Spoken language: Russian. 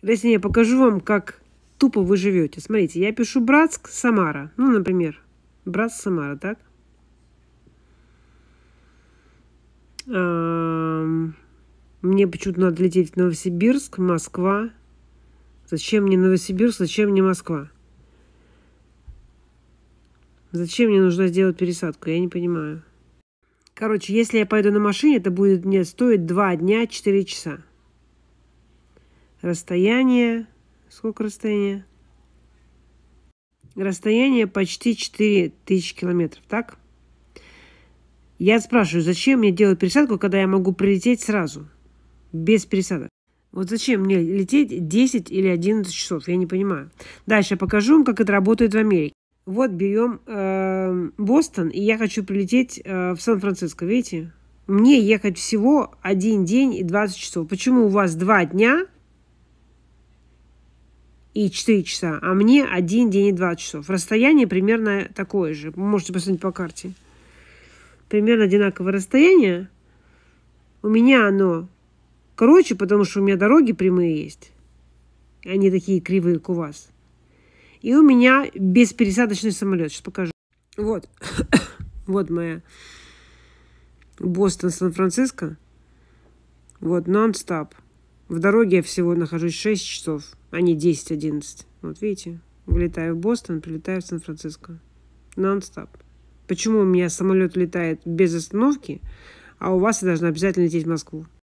Точнее, я покажу вам, как тупо вы живете. Смотрите, я пишу Братск, Самара. Ну, например, Братск, Самара, так? Мне почему-то надо лететь в Новосибирск, Москва. Зачем мне Новосибирск, зачем мне Москва? Зачем мне нужно сделать пересадку? Я не понимаю. Короче, если я пойду на машине, это будет мне стоить 2 дня 4 часа. Расстояние. Сколько расстояние? Расстояние почти 4000 километров, так? Я спрашиваю, зачем мне делать пересадку, когда я могу прилететь сразу, без пересадок? Вот зачем мне лететь 10 или 11 часов, я не понимаю. Дальше я покажу вам, как это работает в Америке. Вот берем э, Бостон, и я хочу прилететь э, в Сан-Франциско, видите? Мне ехать всего один день и 20 часов. Почему у вас два дня и 4 часа, а мне один день и 20 часов. Расстояние примерно такое же. можете посмотреть по карте. Примерно одинаковое расстояние. У меня оно короче, потому что у меня дороги прямые есть. Они такие кривые, как у вас. И у меня беспересадочный самолет. Сейчас покажу. Вот. вот моя Бостон, Сан-Франциско. Вот, нон-стап. В дороге я всего нахожусь 6 часов, а не 10-11. Вот видите, вылетаю в Бостон, прилетаю в Сан-Франциско. Нон-стоп. Почему у меня самолет летает без остановки, а у вас я должна обязательно лететь в Москву?